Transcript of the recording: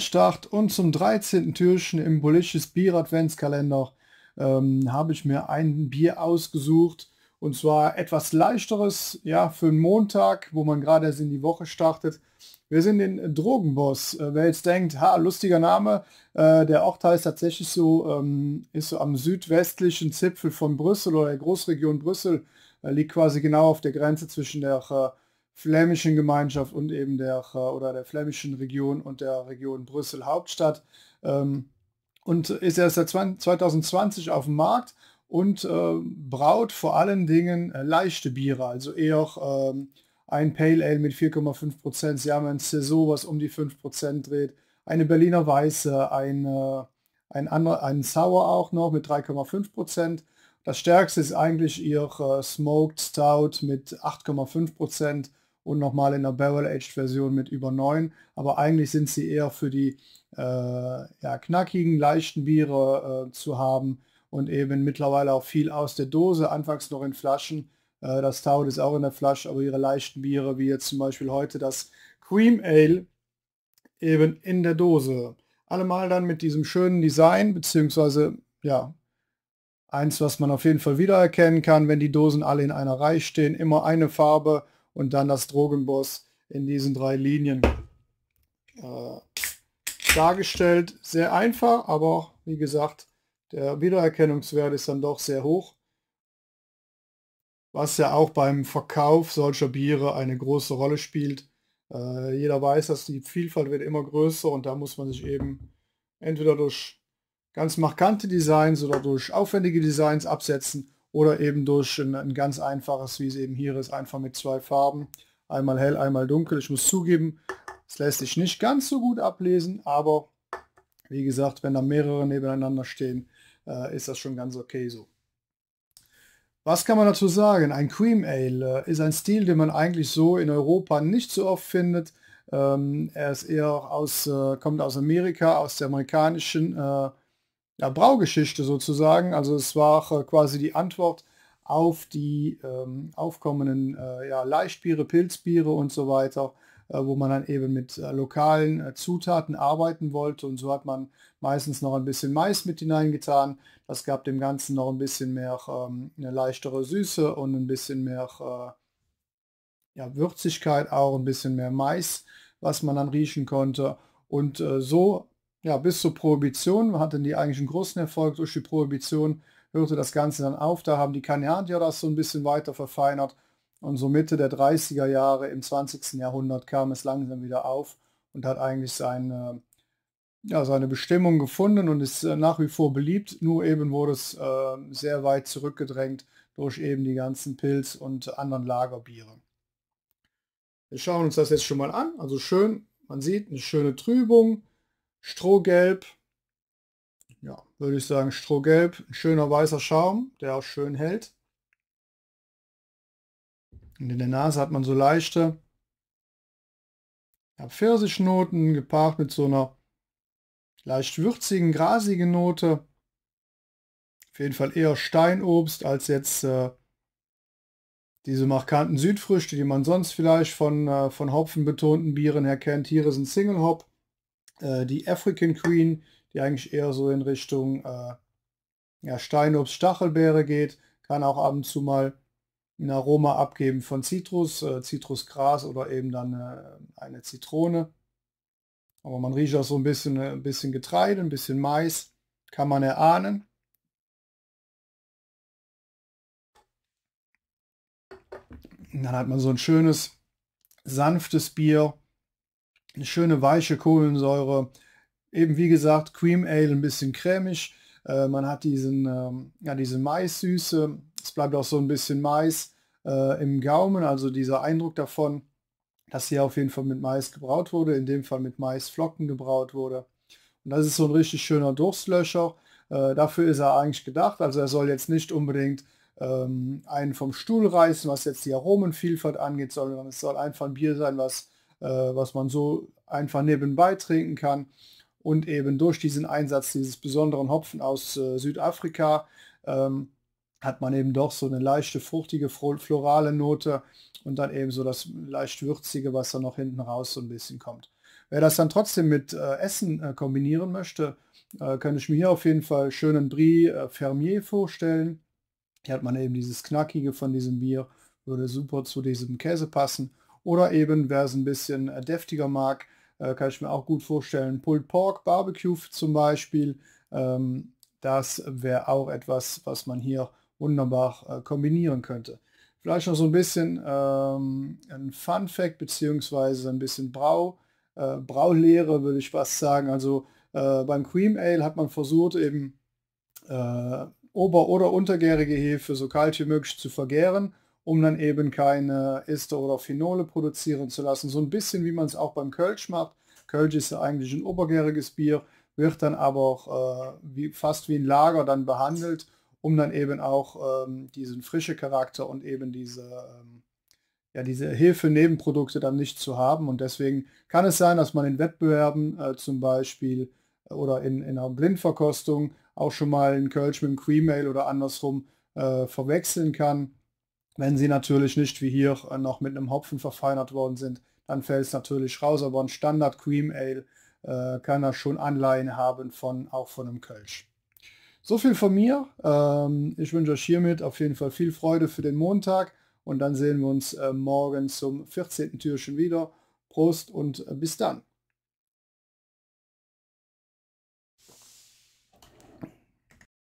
Start und zum 13. Türchen im Bullisches Bier Adventskalender ähm, habe ich mir ein Bier ausgesucht. Und zwar etwas leichteres, ja, für einen Montag, wo man gerade erst in die Woche startet. Wir sind den Drogenboss. Äh, wer jetzt denkt, ha, lustiger Name, äh, der Ort heißt tatsächlich so, ähm, ist so am südwestlichen Zipfel von Brüssel oder der Großregion Brüssel, äh, liegt quasi genau auf der Grenze zwischen der äh, flämischen Gemeinschaft und eben der äh, oder der flämischen Region und der Region Brüssel Hauptstadt ähm, und ist erst seit 2020 auf dem Markt und äh, braut vor allen Dingen äh, leichte Biere, also eher auch ähm, ein Pale Ale mit 4,5 Prozent, sie haben ein Saison, was um die 5 Prozent dreht, eine Berliner Weiße, eine, ein, andere, äh, ein Sour auch noch mit 3,5 Prozent. Das stärkste ist eigentlich ihr äh, Smoked Stout mit 8,5 Prozent und nochmal in der Barrel-Aged-Version mit über 9. Aber eigentlich sind sie eher für die äh, ja, knackigen, leichten Biere äh, zu haben und eben mittlerweile auch viel aus der Dose, anfangs noch in Flaschen. Äh, das Taut ist auch in der Flasche, aber ihre leichten Biere, wie jetzt zum Beispiel heute das Cream Ale, eben in der Dose. Allemal dann mit diesem schönen Design, beziehungsweise ja, eins, was man auf jeden Fall wiedererkennen kann, wenn die Dosen alle in einer Reihe stehen, immer eine Farbe, und dann das Drogenboss in diesen drei Linien äh, dargestellt. Sehr einfach, aber wie gesagt, der Wiedererkennungswert ist dann doch sehr hoch, was ja auch beim Verkauf solcher Biere eine große Rolle spielt. Äh, jeder weiß, dass die Vielfalt wird immer größer und da muss man sich eben entweder durch ganz markante Designs oder durch aufwendige Designs absetzen oder eben durch ein, ein ganz einfaches, wie es eben hier ist, einfach mit zwei Farben. Einmal hell, einmal dunkel. Ich muss zugeben, es lässt sich nicht ganz so gut ablesen, aber wie gesagt, wenn da mehrere nebeneinander stehen, äh, ist das schon ganz okay so. Was kann man dazu sagen? Ein Cream Ale äh, ist ein Stil, den man eigentlich so in Europa nicht so oft findet. Ähm, er ist eher aus, äh, kommt aus Amerika, aus der amerikanischen äh, ja, Braugeschichte sozusagen. Also es war äh, quasi die Antwort auf die ähm, aufkommenden äh, ja, Leichtbiere, Pilzbiere und so weiter, äh, wo man dann eben mit äh, lokalen äh, Zutaten arbeiten wollte. Und so hat man meistens noch ein bisschen Mais mit hineingetan. Das gab dem Ganzen noch ein bisschen mehr ähm, eine leichtere Süße und ein bisschen mehr äh, ja, Würzigkeit, auch ein bisschen mehr Mais, was man dann riechen konnte. Und so ja, bis zur Prohibition, man hatte die eigentlich einen großen Erfolg durch die Prohibition, hörte das Ganze dann auf, da haben die Kanadier das so ein bisschen weiter verfeinert und so Mitte der 30er Jahre im 20. Jahrhundert kam es langsam wieder auf und hat eigentlich seine, ja, seine Bestimmung gefunden und ist äh, nach wie vor beliebt, nur eben wurde es äh, sehr weit zurückgedrängt durch eben die ganzen Pilz und anderen Lagerbiere. Wir schauen uns das jetzt schon mal an, also schön, man sieht eine schöne Trübung, Strohgelb. Ja, würde ich sagen, Strohgelb. Ein schöner weißer Schaum, der auch schön hält. Und in der Nase hat man so leichte ja, Pfirsichnoten gepaart mit so einer leicht würzigen, grasigen Note. Auf jeden Fall eher Steinobst als jetzt äh, diese markanten Südfrüchte, die man sonst vielleicht von, äh, von Hopfen betonten Bieren her kennt. Hier ist ein Single Hop. Äh, die African Queen, die eigentlich eher so in Richtung äh, ja, Steinobst, Stachelbeere geht, kann auch ab und zu mal ein Aroma abgeben von Zitrus, äh, Zitrusgras oder eben dann äh, eine Zitrone. Aber man riecht auch so ein bisschen, äh, ein bisschen Getreide, ein bisschen Mais, kann man erahnen. dann hat man so ein schönes, sanftes Bier, eine schöne weiche Kohlensäure. Eben wie gesagt, Cream Ale ein bisschen cremig. Äh, man hat diesen, ähm, ja, diese Maissüße. Es bleibt auch so ein bisschen Mais äh, im Gaumen. Also dieser Eindruck davon, dass hier auf jeden Fall mit Mais gebraut wurde. In dem Fall mit Maisflocken gebraut wurde. Und das ist so ein richtig schöner Durstlöscher. Äh, dafür ist er eigentlich gedacht. Also er soll jetzt nicht unbedingt ähm, einen vom Stuhl reißen, was jetzt die Aromenvielfalt angeht, sondern es soll einfach ein Bier sein, was äh, was man so einfach nebenbei trinken kann. Und eben durch diesen Einsatz dieses besonderen Hopfen aus äh, Südafrika ähm, hat man eben doch so eine leichte, fruchtige, florale Note und dann eben so das leicht würzige, was dann noch hinten raus so ein bisschen kommt. Wer das dann trotzdem mit äh, Essen äh, kombinieren möchte, äh, kann ich mir hier auf jeden Fall schönen Brie äh, Fermier vorstellen. Hier hat man eben dieses Knackige von diesem Bier, würde super zu diesem Käse passen. Oder eben, wer es ein bisschen äh, deftiger mag, äh, kann ich mir auch gut vorstellen, Pulled Pork Barbecue zum Beispiel. Ähm, das wäre auch etwas, was man hier wunderbar äh, kombinieren könnte. Vielleicht noch so ein bisschen ähm, ein Fun Fact bzw. ein bisschen Brau, Braulehre würde ich fast sagen. Also beim Cream Ale hat man versucht eben ober- oder untergärige Hefe so kalt wie möglich zu vergären um dann eben keine Ester oder Phenole produzieren zu lassen. So ein bisschen wie man es auch beim Kölsch macht. Kölsch ist ja eigentlich ein obergäriges Bier, wird dann aber auch äh, wie, fast wie ein Lager dann behandelt, um dann eben auch ähm, diesen frische Charakter und eben diese, ähm, ja, diese Hefe-Nebenprodukte dann nicht zu haben. Und deswegen kann es sein, dass man in Wettbewerben äh, zum Beispiel äh, oder in, in einer Blindverkostung auch schon mal einen Kölsch mit einem Cream Ale oder andersrum äh, verwechseln kann. Wenn sie natürlich nicht wie hier äh, noch mit einem Hopfen verfeinert worden sind, dann fällt es natürlich raus. Aber ein Standard Cream Ale äh, kann er schon Anleihen haben von auch von einem Kölsch. So viel von mir. Ähm, ich wünsche euch hiermit auf jeden Fall viel Freude für den Montag und dann sehen wir uns äh, morgen zum 14. Türchen wieder. Prost und äh, bis dann.